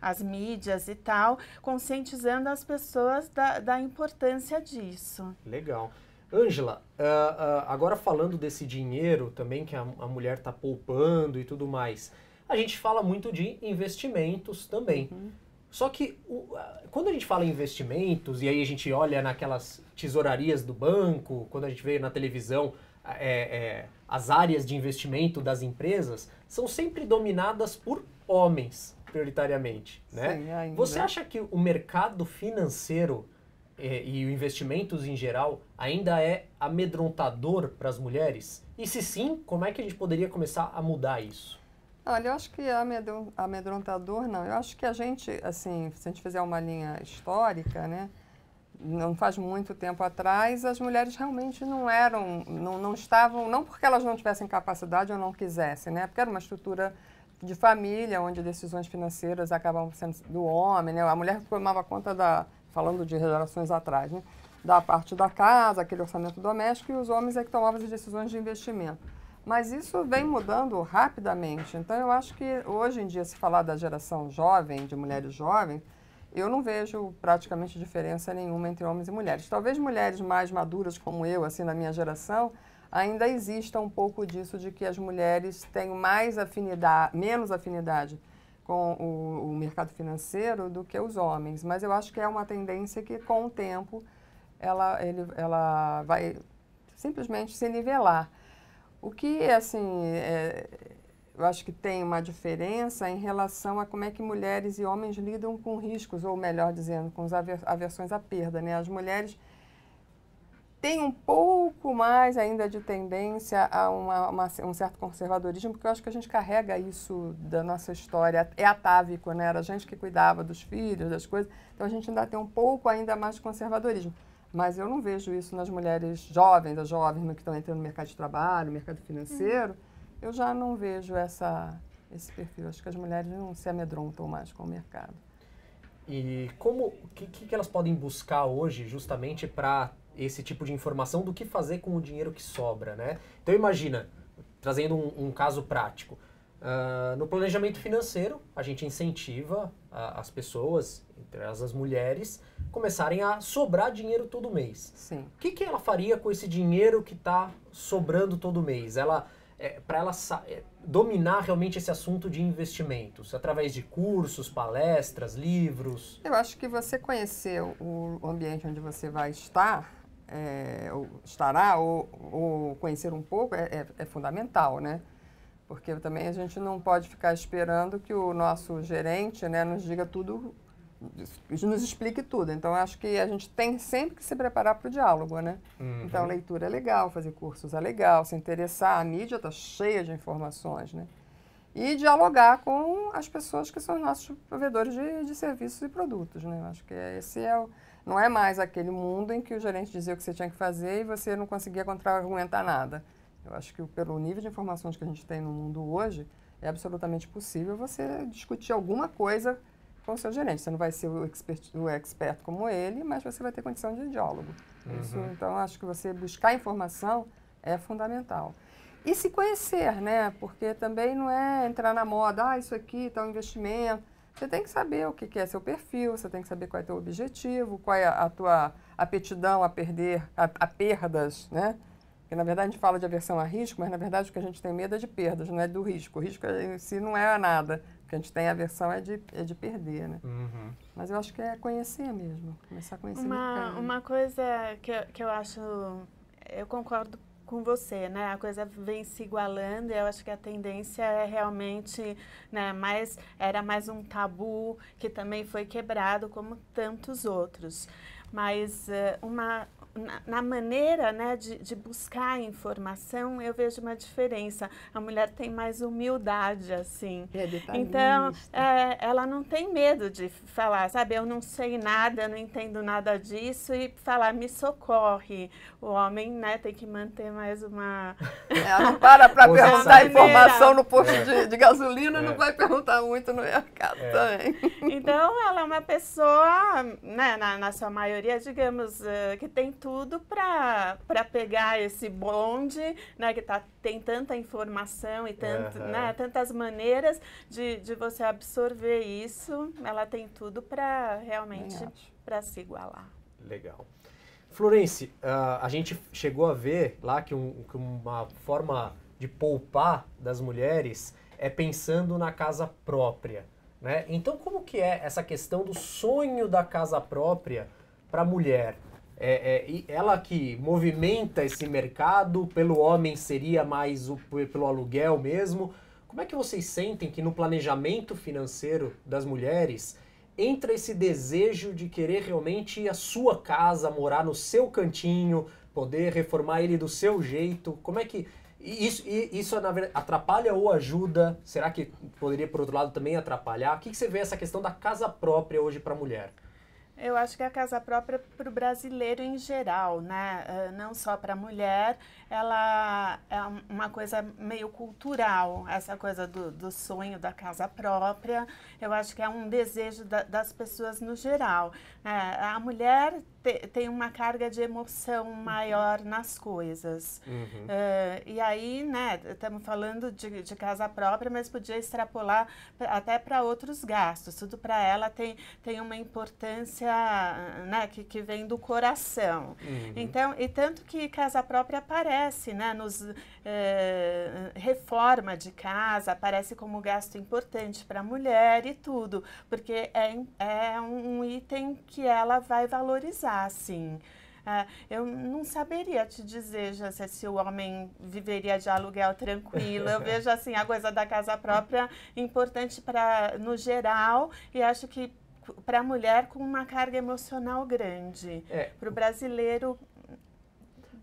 as mídias e tal, conscientizando as pessoas da, da importância disso. Legal. Ângela, uh, uh, agora falando desse dinheiro também que a, a mulher está poupando e tudo mais, a gente fala muito de investimentos também. Uhum. Só que o, ah, quando a gente fala em investimentos, e aí a gente olha naquelas tesourarias do banco, quando a gente vê na televisão é, é, as áreas de investimento das empresas, são sempre dominadas por homens, prioritariamente. Né? Sim, Você acha que o mercado financeiro é, e, e investimentos em geral ainda é amedrontador para as mulheres? E se sim, como é que a gente poderia começar a mudar isso? Olha, eu acho que amedrontador não. Eu acho que a gente, assim, se a gente fizer uma linha histórica, né? Não faz muito tempo atrás, as mulheres realmente não eram, não, não estavam, não porque elas não tivessem capacidade ou não quisessem, né? Porque era uma estrutura de família, onde decisões financeiras acabavam sendo do homem, né? A mulher tomava conta da, falando de gerações atrás, né? da parte da casa, aquele orçamento doméstico, e os homens é que tomavam as decisões de investimento. Mas isso vem mudando rapidamente. Então, eu acho que hoje em dia, se falar da geração jovem, de mulheres jovens, eu não vejo praticamente diferença nenhuma entre homens e mulheres. Talvez mulheres mais maduras como eu, assim, na minha geração, ainda exista um pouco disso de que as mulheres têm mais afinidade, menos afinidade com o, o mercado financeiro do que os homens, mas eu acho que é uma tendência que com o tempo ela, ele, ela vai simplesmente se nivelar. O que, assim, é, eu acho que tem uma diferença em relação a como é que mulheres e homens lidam com riscos, ou melhor dizendo, com as aversões à perda, né? As mulheres tem um pouco mais ainda de tendência a uma, uma, um certo conservadorismo, porque eu acho que a gente carrega isso da nossa história. É atávico, né? Era a gente que cuidava dos filhos, das coisas. Então a gente ainda tem um pouco ainda mais de conservadorismo. Mas eu não vejo isso nas mulheres jovens, as jovens né, que estão entrando no mercado de trabalho, no mercado financeiro. Hum. Eu já não vejo essa, esse perfil. Acho que as mulheres não se amedrontam mais com o mercado. E como que, que elas podem buscar hoje justamente para esse tipo de informação do que fazer com o dinheiro que sobra, né? Então imagina, trazendo um, um caso prático, uh, no planejamento financeiro a gente incentiva a, as pessoas, entre elas as mulheres, começarem a sobrar dinheiro todo mês. Sim. O que, que ela faria com esse dinheiro que está sobrando todo mês? Ela é, para ela é, dominar realmente esse assunto de investimentos, através de cursos, palestras, livros? Eu acho que você conhecer o ambiente onde você vai estar é, ou estará ou, ou, conhecer um pouco é, é, é, fundamental, né? Porque também a gente não pode ficar esperando que o nosso gerente né, nos diga tudo, nos explique tudo. Então, acho que a gente tem sempre que se preparar para o diálogo, né? Uhum. Então, leitura é legal, fazer cursos é legal, se interessar. A mídia está cheia de informações, né? e dialogar com as pessoas que são nossos provedores de, de serviços e produtos. Né? Acho que esse é o, não é mais aquele mundo em que o gerente dizia o que você tinha que fazer e você não conseguia contra-argumentar nada. Eu acho que pelo nível de informações que a gente tem no mundo hoje, é absolutamente possível você discutir alguma coisa com o seu gerente. Você não vai ser o expert, o expert como ele, mas você vai ter condição de diálogo. Uhum. Isso, então, acho que você buscar informação é fundamental. E se conhecer, né? Porque também não é entrar na moda, ah, isso aqui tal tá um investimento. Você tem que saber o que é seu perfil, você tem que saber qual é o teu objetivo, qual é a tua apetidão a perder, a, a perdas, né? Porque, na verdade, a gente fala de aversão a risco, mas, na verdade, o que a gente tem medo é de perdas, não é do risco. O risco em si não é nada. O que a gente tem aversão é de, é de perder, né? Uhum. Mas eu acho que é conhecer mesmo, começar a conhecer. Uma, uma coisa que que eu acho... Eu concordo com você, né? A coisa vem se igualando e eu acho que a tendência é realmente, né, mais era mais um tabu que também foi quebrado como tantos outros. Mas uh, uma na, maneira né, de, de buscar informação, eu vejo uma diferença. A mulher tem mais humildade, assim. É então, é, ela não tem medo de falar, sabe? Eu não sei nada, eu não entendo nada disso e falar, me socorre. O homem né, tem que manter mais uma. Ela não para para perguntar informação no posto é. de, de, gasolina, não é. vai perguntar muito no mercado é. também. Então, ela é uma pessoa, né, na, na sua maioria, digamos, uh, que tem tudo para pegar esse bonde, né? Que tá, tem tanta informação e tanto, uhum. né, tantas maneiras de, de você absorver isso. Ela tem tudo para realmente para se igualar. Legal. Florence, uh, a gente chegou a ver lá que, um, que uma forma de poupar das mulheres é pensando na casa própria, né? Então como que é essa questão do sonho da casa própria para a mulher? É, é, ela que movimenta esse mercado, pelo homem seria mais o, pelo aluguel mesmo. Como é que vocês sentem que no planejamento financeiro das mulheres entra esse desejo de querer realmente a sua casa, morar no seu cantinho, poder reformar ele do seu jeito? Como é que isso, isso verdade, atrapalha ou ajuda? Será que poderia, por outro lado, também atrapalhar? O que, que você vê essa questão da casa própria hoje para a mulher? Eu acho que é a casa própria para o brasileiro em geral, né? Ah, não só para a mulher, ela é uma coisa meio cultural, essa coisa do, do, sonho da casa própria. Eu acho que é um desejo da, das pessoas no geral. Né? a mulher te, tem uma carga de emoção uhum. maior nas coisas. Uhum. Uh, e aí, né, estamos falando de, de, casa própria, mas podia extrapolar até para outros gastos. Tudo para ela tem, tem uma importância né, que, que vem do coração. Uhum. Então, e tanto que casa própria aparece, né, nos uh, reforma de casa, aparece como gasto importante para a mulher e tudo, porque é, é um item que ela vai valorizar pensar assim. Ah, eu não saberia te dizer já, se o homem viveria de aluguel tranquilo. Eu vejo assim a coisa da casa própria importante para no geral e acho que para a mulher com uma carga emocional grande. É, para o brasileiro.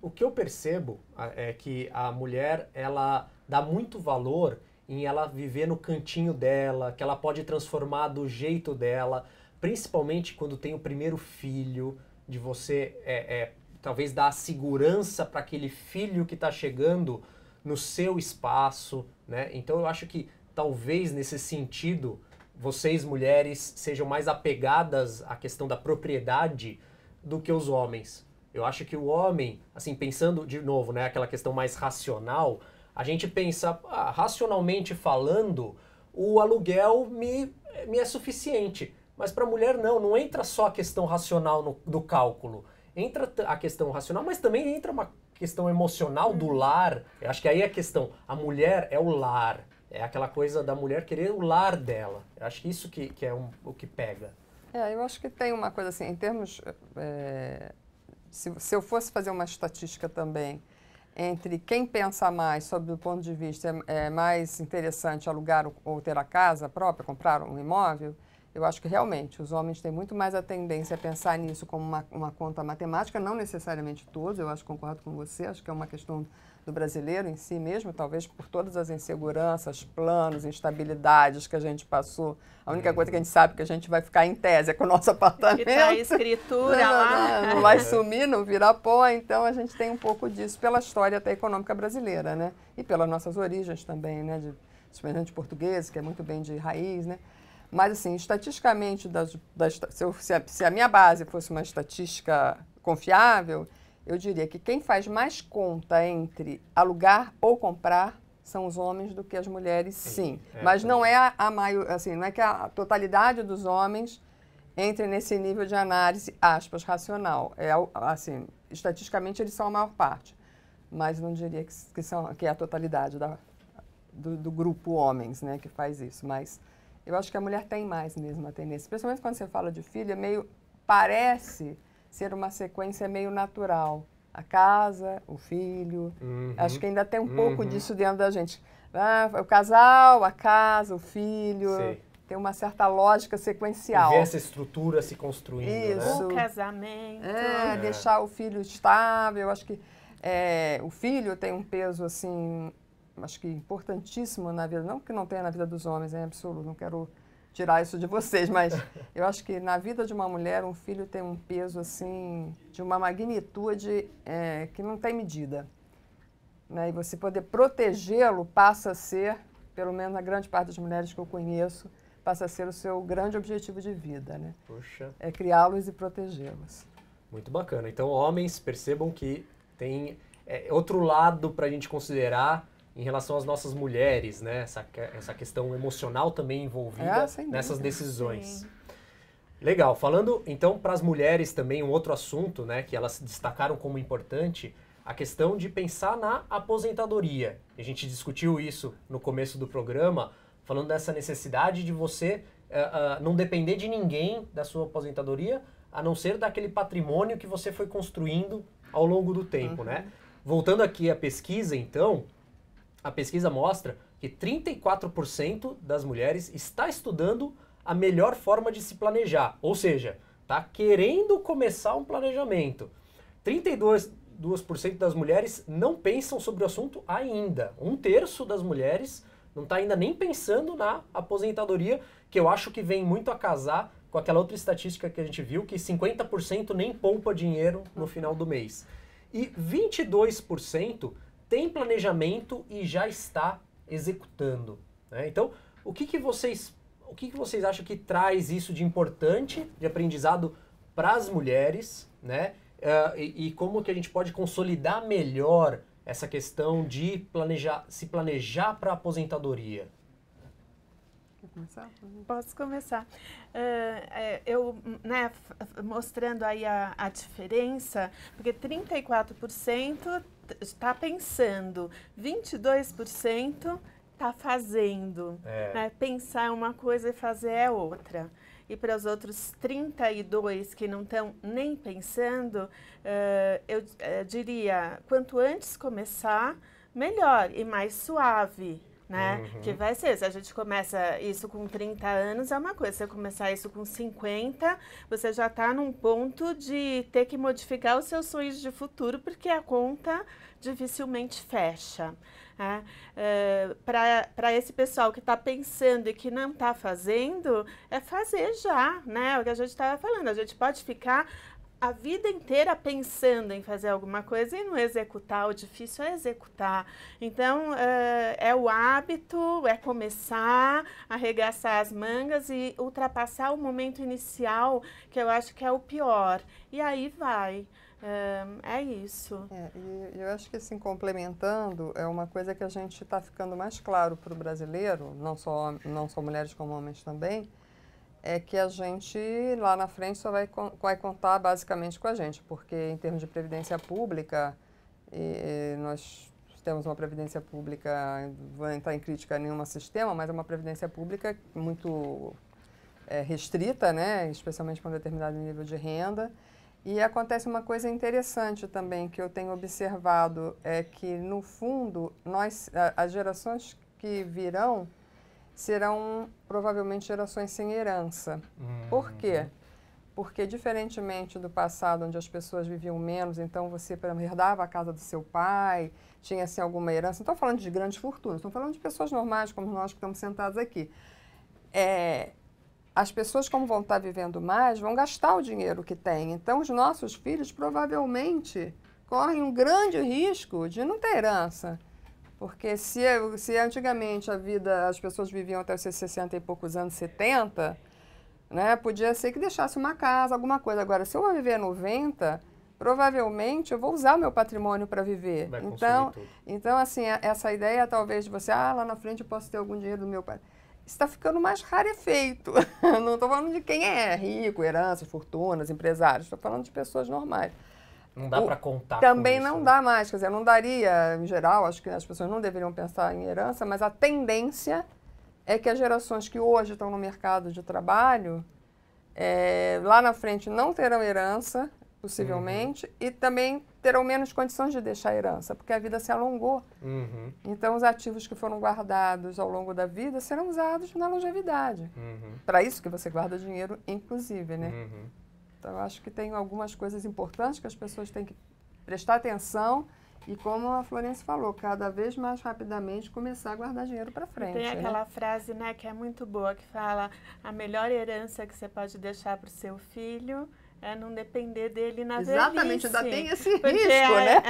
O que eu percebo é que a mulher ela dá muito valor em ela viver no cantinho dela, que ela pode transformar do jeito dela, principalmente quando tem o primeiro filho de você é, é talvez dar segurança para aquele filho que está chegando no seu espaço, né? Então eu acho que talvez nesse sentido vocês mulheres sejam mais apegadas à questão da propriedade do que os homens. Eu acho que o homem, assim pensando de novo, né, aquela questão mais racional, a gente pensa ah, racionalmente falando, o aluguel me me é suficiente. Mas para a mulher não, não entra só a questão racional no, do cálculo. Entra a questão racional, mas também entra uma questão emocional do uhum. lar. Eu acho que aí é a questão, a mulher é o lar. É aquela coisa da mulher querer o lar dela. Eu acho que isso que, que é um, o que pega. É, eu acho que tem uma coisa assim, em termos. É, se, se eu fosse fazer uma estatística também entre quem pensa mais sobre o ponto de vista é, é mais interessante alugar ou ter a casa própria, comprar um imóvel, eu acho que realmente os homens têm muito mais a tendência a pensar nisso como uma, uma conta matemática, não necessariamente todos, eu acho concordo com você, acho que é uma questão do brasileiro em si mesmo, talvez por todas as inseguranças, planos, instabilidades que a gente passou. A única coisa que a gente sabe é que a gente vai ficar em tese é com o nosso apartamento. Que tá escritura não, lá. Não, não, vai sumir, não virar pó, então a gente tem um pouco disso pela história até econômica brasileira, né? E pelas nossas origens também, né? De, de portugueses, que é muito bem de raiz, né? Mas, assim, estatisticamente, das, das, se, eu, se, a, se a minha base fosse uma estatística confiável, eu diria que quem faz mais conta entre alugar ou comprar são os homens do que as mulheres, sim. É, Mas não é a, a maior, assim, não é que a totalidade dos homens entre nesse nível de análise, aspas, racional. É assim, estatisticamente eles são a maior parte. Mas não diria que, que são que é a totalidade da, do, do, grupo homens, né, que faz isso. Mas eu acho que a mulher tem mais mesmo a tendência. Principalmente quando você fala de filho, é meio. parece ser uma sequência meio natural. A casa, o filho. Uhum. Acho que ainda tem um uhum. pouco disso dentro da gente. Ah, o casal, a casa, o filho. Tem uma certa lógica sequencial. E essa estrutura se construindo. Né? Isso. Né? O casamento. É, é. deixar o filho estável. Eu acho que é, o filho tem um peso assim acho que é importantíssimo na vida, não que não tenha na vida dos homens, é absurdo, não quero tirar isso de vocês, mas eu acho que na vida de uma mulher, um filho tem um peso assim, de uma magnitude é, que não tem medida. Né? E você poder protegê-lo passa a ser, pelo menos na grande parte das mulheres que eu conheço, passa a ser o seu grande objetivo de vida, né? Poxa. É criá-los e protegê-los. Muito bacana. Então, homens, percebam que tem é, outro lado para a gente considerar em relação às nossas mulheres, né? Essa, essa questão emocional também envolvida é, nessas decisões. Sim. Legal. Falando então para as mulheres também um outro assunto, né, que elas destacaram como importante, a questão de pensar na aposentadoria. A gente discutiu isso no começo do programa, falando dessa necessidade de você uh, uh, não depender de ninguém da sua aposentadoria, a não ser daquele patrimônio que você foi construindo ao longo do tempo, uhum. né? Voltando aqui à pesquisa, então, a pesquisa mostra que 34% das mulheres está estudando a melhor forma de se planejar, ou seja, está querendo começar um planejamento. 32% das mulheres não pensam sobre o assunto ainda. Um terço das mulheres não está ainda nem pensando na aposentadoria, que eu acho que vem muito a casar com aquela outra estatística que a gente viu, que 50% nem poupa dinheiro no final do mês. E 22% tem planejamento e já está executando. Né? Então, o que, que vocês o que, que vocês acham que traz isso de importante, de aprendizado para as mulheres, né? Uh, e, e, como que a gente pode consolidar melhor essa questão de planejar, se planejar para a aposentadoria? Quer começar? Posso começar. Uh, eu, né, mostrando aí a, a diferença, porque 34% está pensando, 22% está fazendo. É. Né? Pensar é uma coisa e fazer é outra. E para os outros 32 que não estão nem pensando, uh, eu uh, diria: quanto antes começar, melhor e mais suave né? Uhum. Que vai ser, se a gente começa isso com 30 anos, é uma coisa. Se você começar isso com 50, você já está num ponto de ter que modificar os seus sonhos de futuro, porque a conta dificilmente fecha. Né? É, eh, Para esse pessoal que está pensando e que não está fazendo, é fazer já, né? É o que a gente estava falando, a gente pode ficar a vida inteira pensando em fazer alguma coisa e não executar, o difícil é executar. Então, é, é o hábito, é começar, arregaçar as mangas e ultrapassar o momento inicial, que eu acho que é o pior. E aí vai. É, é isso. É, e eu acho que, assim, complementando, é uma coisa que a gente está ficando mais claro para o brasileiro, não só, não só mulheres como homens também, é que a gente lá na frente só vai, vai contar basicamente com a gente, porque em termos de previdência pública, e, e nós temos uma previdência pública, vou entrar em crítica a nenhum sistema, mas é uma previdência pública muito é, restrita, né? especialmente para um determinado nível de renda. E acontece uma coisa interessante também que eu tenho observado, é que, no fundo, nós, as gerações que virão serão provavelmente gerações sem herança. Uhum. Por quê? Porque, diferentemente do passado, onde as pessoas viviam menos, então você herdava a casa do seu pai, tinha assim, alguma herança. Não estou falando de grandes fortunas, estou falando de pessoas normais, como nós que estamos sentados aqui. É, as pessoas, como vão estar vivendo mais, vão gastar o dinheiro que têm. Então, os nossos filhos provavelmente correm um grande risco de não ter herança. Porque se, se antigamente a vida, as pessoas viviam até os 60 e poucos anos, 70, né, podia ser que deixasse uma casa, alguma coisa. Agora, se eu vou viver 90, provavelmente eu vou usar o meu patrimônio para viver. Vai então, então assim, essa ideia talvez de você, ah, lá na frente eu posso ter algum dinheiro do meu pai. Está ficando mais rarefeito. Não estou falando de quem é rico, heranças, fortunas, empresários. Estou falando de pessoas normais. Não dá para contar. Também não né? dá mais, quer dizer, não daria, em geral, acho que as pessoas não deveriam pensar em herança, mas a tendência é que as gerações que hoje estão no mercado de trabalho, é, lá na frente não terão herança, possivelmente, uhum. e também terão menos condições de deixar herança, porque a vida se alongou. Uhum. Então, os ativos que foram guardados ao longo da vida serão usados na longevidade. Uhum. Para isso que você guarda dinheiro, inclusive, né? Uhum. Então, acho que tem algumas coisas importantes que as pessoas têm que prestar atenção e, como a Florence falou, cada vez mais rapidamente começar a guardar dinheiro para frente. E tem né? aquela né? frase né, que é muito boa, que fala a melhor herança que você pode deixar para o seu filho é não depender dele na Exatamente, velhice. Exatamente, ainda tem esse risco, é, né?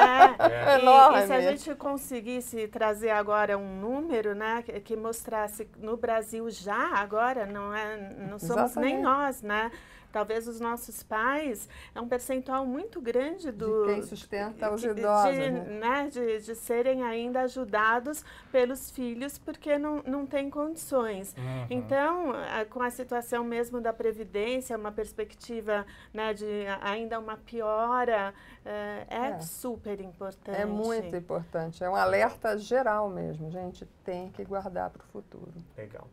É, é. enorme. E, se a gente conseguisse trazer agora um número, né, que, que mostrasse no Brasil já agora, não é, não somos Exatamente. nem nós, né? Talvez os nossos pais, é um percentual muito grande do... De quem sustenta os idosos. De, né? né? de, de serem ainda ajudados pelos filhos porque não, não tem condições. Uhum. Então, eh, com a situação mesmo da Previdência, uma perspectiva né, de ainda uma piora, é, é, é super importante. É muito importante. É um alerta geral mesmo. A gente tem que guardar para o futuro. Legal.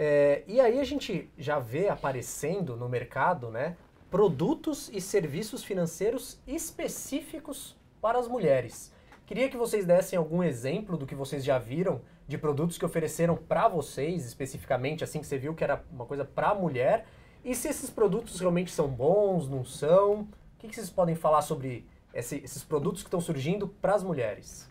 É, e aí a gente já vê aparecendo no mercado né, produtos e serviços financeiros específicos para as mulheres. Queria que vocês dessem algum exemplo do que vocês já viram de produtos que ofereceram para vocês especificamente, assim que você viu que era uma coisa para mulher, e se esses produtos realmente são bons, não são? O que, que vocês podem falar sobre esse, esses produtos que estão surgindo para as mulheres?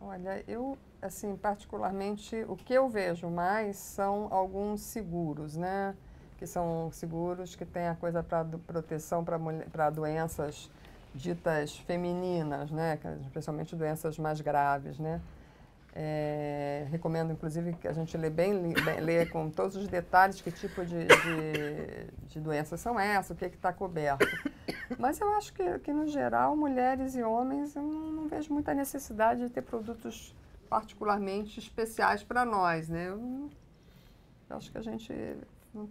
Olha, eu assim, particularmente, o que eu vejo mais são alguns seguros, né? Que são seguros que têm a coisa para proteção para doenças ditas femininas, né? Especialmente doenças mais graves, né? É, recomendo, inclusive, que a gente lê bem, bem lê com todos os detalhes que tipo de, de, de doenças são essas, o que é está coberto. Mas eu acho que, que, no geral, mulheres e homens, eu não, não vejo muita necessidade de ter produtos particularmente especiais para nós, né? Eu, eu acho que a gente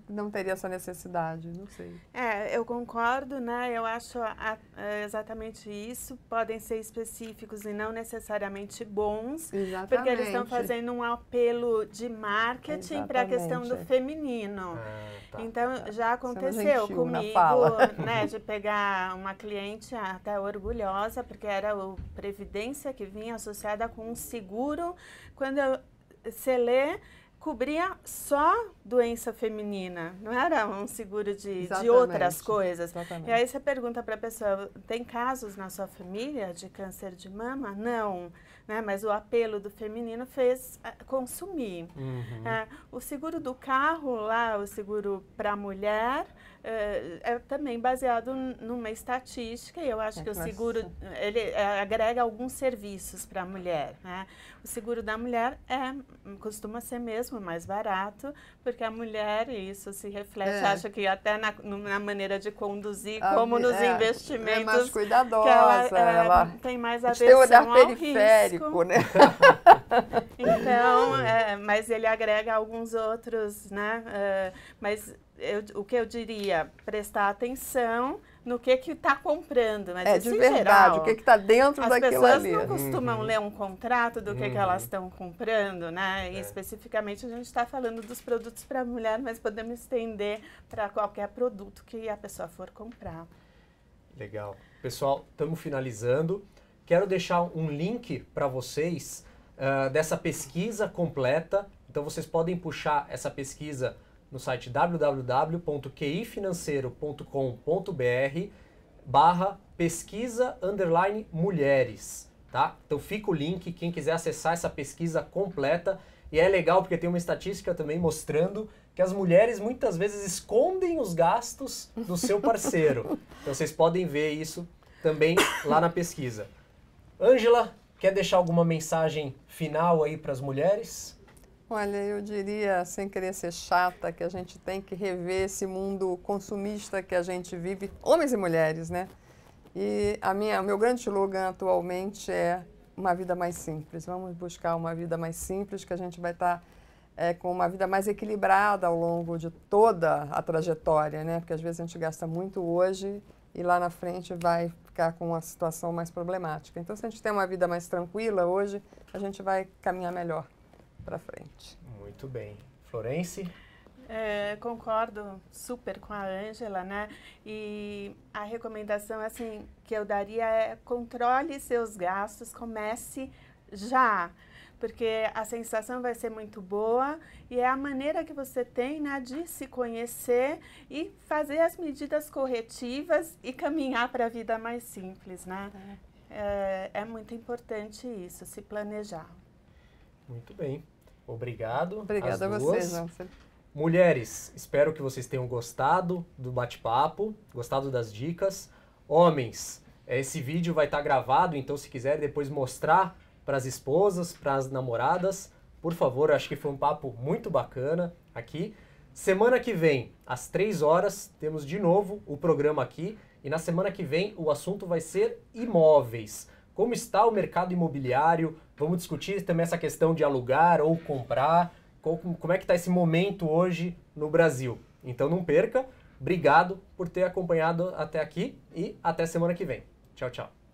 não, teria essa necessidade, não sei. É, eu concordo, né? Eu acho a, a, exatamente isso. Podem ser específicos e não necessariamente bons, exatamente. porque eles estão fazendo um apelo de marketing para a questão do feminino. Ah, tá, então tá. tá. já aconteceu gentil, comigo, né, de pegar uma cliente até orgulhosa, porque era o previdência que vinha associada com um seguro. Quando eu, se lê cobria só doença feminina, não era um seguro de, de outras coisas. Exatamente. E aí você pergunta para a pessoa: tem casos na sua família de câncer de mama? Não. Não né? Mas o apelo do feminino fez eh, consumir. Uhum. É, o seguro do carro lá, o seguro para mulher, é, é, também baseado numa estatística e eu acho é que, que o seguro ele eh, agrega alguns serviços para a mulher. Né? O seguro da mulher é hum, costuma ser mesmo mais barato porque a mulher e isso se reflete, é. acho que até na, na maneira de conduzir, a, como nos investimentos, é, é mais cuidadosa, que ela, ela, ela tem mais a ver né? então, é, mas ele agrega alguns outros, né? É, mas eu, o que eu diria? Prestar atenção no que que está comprando, mas é, de verdade, geral, o que está dentro daquilo ali. As pessoas não costumam uhum. ler um contrato do que, uhum. que elas estão uhum. comprando, né? E é. especificamente a gente está falando dos produtos para mulher, mas podemos estender para qualquer produto que a pessoa for comprar. Legal. Pessoal, estamos finalizando. Quero deixar um link para vocês uh, dessa pesquisa completa. Então vocês podem puxar essa pesquisa no site www.qifinanceiro.com.br barra pesquisa underline mulheres, tá? Então fica o link, quem quiser acessar essa pesquisa completa. E é legal porque tem uma estatística também mostrando que as mulheres muitas vezes escondem os gastos do seu parceiro. então vocês podem ver isso também lá na pesquisa. Ângela, quer deixar alguma mensagem final aí para as mulheres? Olha, eu diria, sem querer ser chata, que a gente tem que rever esse mundo consumista que a gente vive, homens e mulheres, né? E a minha, o meu grande slogan atualmente é uma vida mais simples. Vamos buscar uma vida mais simples, que a gente vai estar tá, é, com uma vida mais equilibrada ao longo de toda a trajetória, né? Porque às vezes a gente gasta muito hoje e lá na frente vai ficar com uma situação mais problemática. Então, se a gente tem uma vida mais tranquila hoje, a gente vai caminhar melhor para frente. Muito bem. Florence? É, concordo super com a Ângela, né? E a recomendação assim que eu daria é controle seus gastos, comece já porque a sensação vai ser muito boa e é a maneira que você tem né, de se conhecer e fazer as medidas corretivas e caminhar para a vida mais simples, né? É. É, é muito importante isso, se planejar. Muito bem. Obrigado. Obrigada a vocês. Mulheres, espero que vocês tenham gostado do bate-papo, gostado das dicas. Homens, esse vídeo vai estar tá gravado, então se quiser depois mostrar para as esposas, para as namoradas. Por favor, acho que foi um papo muito bacana aqui. Semana que vem, às 3 horas, temos de novo o programa aqui. E na semana que vem, o assunto vai ser imóveis. Como está o mercado imobiliário? Vamos discutir também essa questão de alugar ou comprar. Como é que está esse momento hoje no Brasil? Então não perca. Obrigado por ter acompanhado até aqui e até semana que vem. Tchau, tchau.